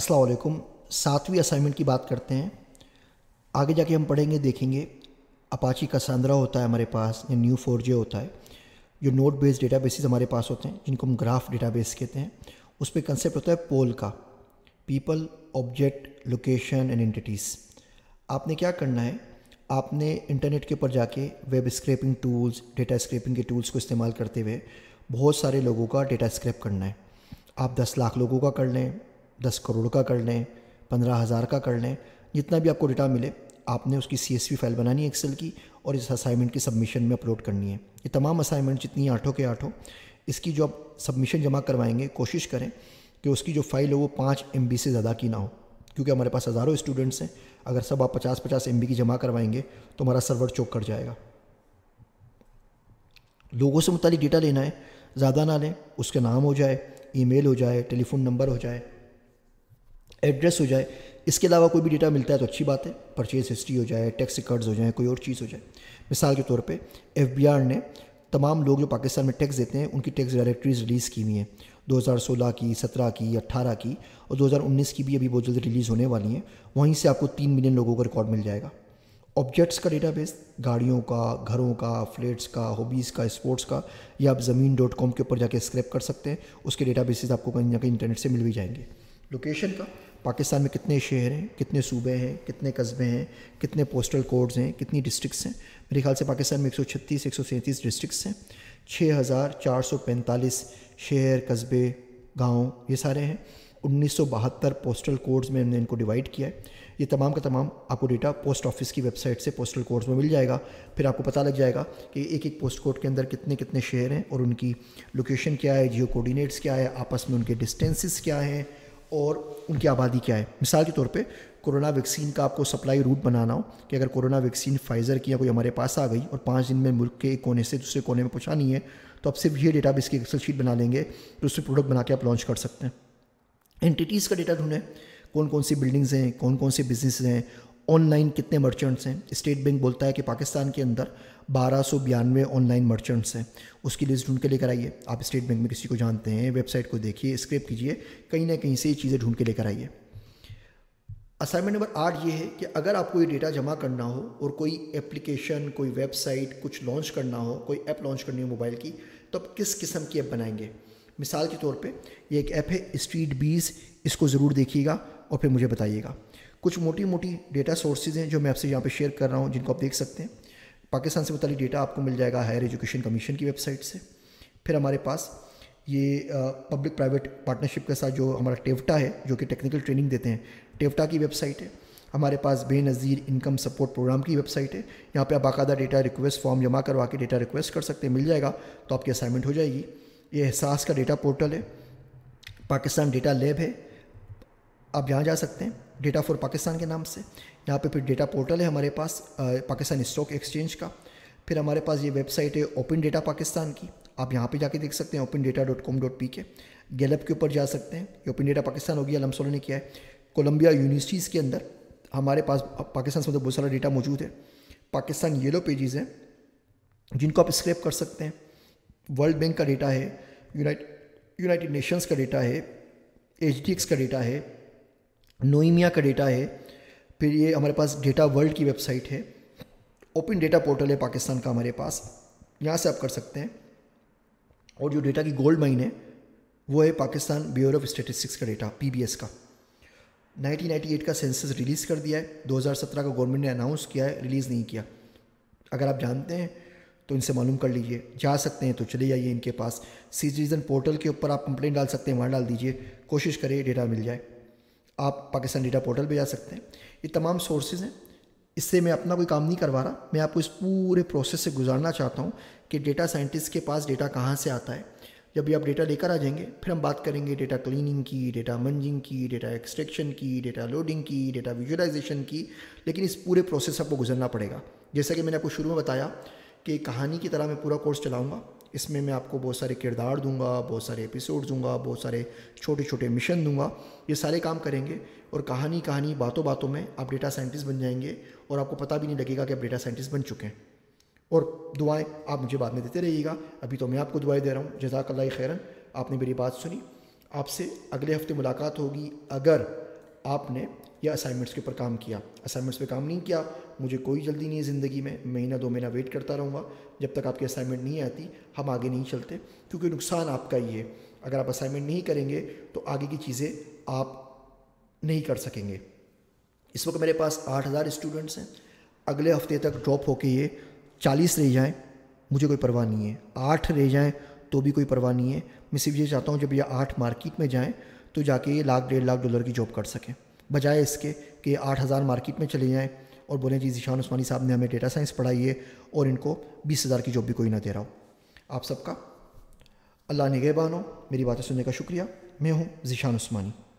अस्सलाम सातवीं असाइनमेंट की बात करते हैं आगे जाके हम पढ़ेंगे देखेंगे अपाची का सांद्रा होता है हमारे पास या न्यू फोर जे होता है जो नोट बेस्ड डेटा बेसिस हमारे पास होते हैं जिनको हम ग्राफ डेटा बेस कहते हैं उस पर कंसेप्ट होता है पोल का people object location and entities आपने क्या करना है आपने इंटरनेट के ऊपर जाके web scraping tools data scraping के टूल्स को इस्तेमाल करते हुए बहुत सारे लोगों का डेटा स्क्रैप करना है आप दस लाख लोगों का कर लें दस करोड़ का कर लें पंद्रह हज़ार का कर लें जितना भी आपको डेटा मिले आपने उसकी सी एस फाइल बनानी है एक्सेल की और इस असाइनमेंट की सबमिशन में अपलोड करनी है ये तमाम असाइनमेंट जितनी आठों के आठों इसकी जो आप सबमिशन जमा करवाएंगे कोशिश करें कि उसकी जो फाइल है वो पाँच एम से ज़्यादा की ना हो क्योंकि हमारे पास हज़ारों स्टूडेंट्स हैं अगर सब आप पचास पचास एम की जमा करवाएंगे तो हमारा सर्वर चौक कर जाएगा लोगों से मुतल डेटा लेना है ज़्यादा ना लें उसका नाम हो जाए ईमेल हो जाए टेलीफोन नंबर हो जाए एड्रेस हो जाए इसके अलावा कोई भी डेटा मिलता है तो अच्छी बात है परचेज हिस्ट्री हो जाए टैक्स रिकॉर्ड्स हो जाए कोई और चीज़ हो जाए मिसाल के तौर पे एफ ने तमाम लोग जो पाकिस्तान में टैक्स देते हैं उनकी टैक्स डायरेक्टरीज रिलीज़ की हुई हैं 2016 की 17 की 18 की और 2019 की भी अभी बहुत जल्दी रिलीज़ होने वाली हैं वहीं से आपको तीन मिलियन लोगों का रिकॉर्ड मिल जाएगा ऑब्जेक्ट्स का डेटाबेस गाड़ियों का घरों का फ्लैट्स का हॉबीज़ का स्पोर्ट्स का या आप ज़मीन डॉट कॉम के ऊपर जाके स्क्रैप कर सकते हैं उसके डेटा आपको कहीं ना कहीं इंटरनेट से मिल भी जाएंगे लोकेशन का पाकिस्तान में कितने शहर हैं कितने सूबे हैं कितने कस्बे हैं कितने पोस्टल कोड्स हैं कितनी डिस्ट्रिक्ट्स हैं मेरे ख्याल से पाकिस्तान में 136 137 डिस्ट्रिक्ट्स हैं 6445 शहर कस्बे गांव ये सारे हैं उन्नीस पोस्टल कोड्स में हमने इनको डिवाइड किया है ये तमाम का तमाम आपको डेटा पोस्ट ऑफिस की वेबसाइट से पोस्टल कोड्स में मिल जाएगा फिर आपको पता लग जाएगा कि एक एक पोस्ट कोड के अंदर कितने कितने शहर हैं और उनकी लोकेशन क्या है जियो कोऑर्डिनेट्स क्या है आपस में उनके डिस्टेंसेस क्या हैं और उनकी आबादी क्या है मिसाल के तौर पे कोरोना वैक्सीन का आपको सप्लाई रूट बनाना हो कि अगर कोरोना वैक्सीन फाइज़र की या कोई हमारे पास आ गई और पाँच दिन में मुल्क के एक कोने से दूसरे कोने में पहुँचानी है तो आप सिर्फ ये डेटा भी इसकी एक्सेल शीट बना लेंगे तो उससे प्रोडक्ट बना के आप लॉन्च कर सकते हैं एंटिटीज़ का डेटा ढूंढें कौन कौन सी बिल्डिंग्स हैं कौन कौन से बिजनेस हैं ऑनलाइन कितने मर्चेंट्स हैं स्टेट बैंक बोलता है कि पाकिस्तान के अंदर बारह सौ बयानवे ऑनलाइन मर्चेंट्स हैं उसकी लिस्ट ढूंढ के लेकर आइए आप स्टेट बैंक में किसी को जानते हैं वेबसाइट को देखिए स्क्रिप कीजिए कहीं ना कहीं से ये चीज़ें ढूंढ के लेकर आइए असाइनमेंट नंबर आठ ये है कि अगर आपको ये डेटा जमा करना हो और कोई एप्लीकेशन कोई वेबसाइट कुछ लॉन्च करना हो कोई ऐप लॉन्च करनी हो मोबाइल की तो आप किस किस्म की ऐप बनाएंगे मिसाल के तौर पे ये एक ऐप है स्ट्रीट बीज इसको ज़रूर देखिएगा और फिर मुझे बताइएगा कुछ मोटी मोटी डेटा सोर्सेज हैं जो मैं आपसे यहाँ पे शेयर कर रहा हूँ जिनको आप देख सकते हैं पाकिस्तान से मुतल डेटा आपको मिल जाएगा हायर एजुकेशन कमीशन की वेबसाइट से फिर हमारे पास ये पब्लिक प्राइवेट पार्टनरशिप के साथ जो हमारा टेवटा है जो कि टेक्निकल ट्रेनिंग देते हैं टेवटा की वेबसाइट है हमारे पास बेनज़ीर इनकम सपोर्ट प्रोग्राम की वेबसाइट है यहाँ पे आप बाकायदा डेटा रिक्वेस्ट फॉर्म जमा करवा के डेटा रिक्वेस्ट कर सकते हैं मिल जाएगा तो आपकी असाइनमेंट हो जाएगी ये एहसास का डेटा पोर्टल है पाकिस्तान डेटा लेब है आप यहाँ जा सकते हैं डेटा फॉर पाकिस्तान के नाम से यहाँ पे फिर डेटा पोर्टल है हमारे पास पाकिस्तान स्टॉक एक्सचेंज का फिर हमारे पास ये वेबसाइट है ओपन डेटा पाकिस्तान की आप यहाँ पे जाके देख सकते हैं open data dot com dot P K Gallup के ऊपर जा सकते हैं ये ओपन डेटा पाकिस्तान हो गया लमसोलो ने किया है कोलम्बिया यूनिवर्सिटीज़ के अंदर हमारे पास पाकिस्तान से मतलब बहुत सारा डेटा मौजूद है पाकिस्तान येलो पेजेज़ हैं जिनको आप स्क्रैप कर सकते हैं वर्ल्ड बैंक का डेटा है यूनाइट यूनाइटेड नेशंस का डेटा है एच का डेटा है नोइमिया का डेटा है फिर ये हमारे पास डेटा वर्ल्ड की वेबसाइट है ओपन डेटा पोर्टल है पाकिस्तान का हमारे पास यहाँ से आप कर सकते हैं और जो डेटा की गोल्ड माइन है वो है पाकिस्तान ब्यूरो ऑफ स्टेटिस्टिक्स का डेटा पी का 1998 का सेंसस रिलीज़ कर दिया है 2017 का गवर्नमेंट ने अनाउंस किया है रिलीज़ नहीं किया अगर आप जानते हैं तो इनसे मालूम कर लीजिए जा सकते हैं तो चले जाइए इनके पास सिटीज़न पोर्टल के ऊपर आप कंप्लेंट डाल सकते हैं वहाँ डाल दीजिए कोशिश करिए डेटा मिल जाए आप पाकिस्तान डेटा पोर्टल पर जा सकते हैं ये तमाम सोर्सेज हैं इससे मैं अपना कोई काम नहीं करवा रहा मैं आपको इस पूरे प्रोसेस से गुजारना चाहता हूँ कि डेटा साइंटिस्ट के पास डेटा कहाँ से आता है जब भी आप डेटा लेकर आ जाएंगे फिर हम बात करेंगे डेटा क्लीनिंग की डेटा मंजिंग की डेटा एक्सट्रैक्शन की डेटा लोडिंग की डेटा विजुअलाइजेशन की लेकिन इस पूरे प्रोसेस आपको गुजरना पड़ेगा जैसा कि मैंने आपको शुरू में बताया कि कहानी की तरह मैं पूरा कोर्स चलाऊँगा इसमें मैं आपको बहुत सारे किरदार दूंगा बहुत सारे एपिसोड दूंगा बहुत सारे छोटे छोटे मिशन दूंगा ये सारे काम करेंगे और कहानी कहानी बातों बातों में आप डेटा साइंटिस्ट बन जाएंगे और आपको पता भी नहीं लगेगा कि आप डेटा साइंटिस्ट बन चुके हैं और दुआएं आप मुझे बाद में देते रहिएगा अभी तो मैं आपको दुआएं दे रहा हूँ जजाकल्ला खैरन आपने मेरी बात सुनी आपसे अगले हफ्ते मुलाकात होगी अगर आपने या असाइनमेंट्स के ऊपर काम किया असाइनमेंट्स पे काम नहीं किया मुझे कोई जल्दी नहीं है ज़िंदगी में महीना दो महीना वेट करता रहूँगा जब तक आपकी असाइनमेंट नहीं आती हम आगे नहीं चलते क्योंकि नुकसान आपका ही है अगर आप असाइनमेंट नहीं करेंगे तो आगे की चीज़ें आप नहीं कर सकेंगे इस वक्त मेरे पास आठ हज़ार स्टूडेंट्स हैं अगले हफ्ते तक ड्रॉप होके ये चालीस रह जाएँ मुझे कोई परवाह नहीं है आठ रह जाएँ तो भी कोई परवाह नहीं है मैं सिर्फ ये चाहता हूँ जब ये आठ मार्केट में जाएँ तो जाके ये लाख डेढ़ लाख डॉलर की जॉब कर सकें बजाय इसके कि आठ हज़ार मार्केट में चले जाएँ और बोले जी ईशान उस्मानी साहब ने हमें डेटा साइंस पढ़ाई है और इनको बीस हज़ार की जॉब भी कोई ना दे रहा हो आप सबका अल्लाह निगहबान हो मेरी बातें सुनने का शुक्रिया मैं हूँ जीशान उस्मानी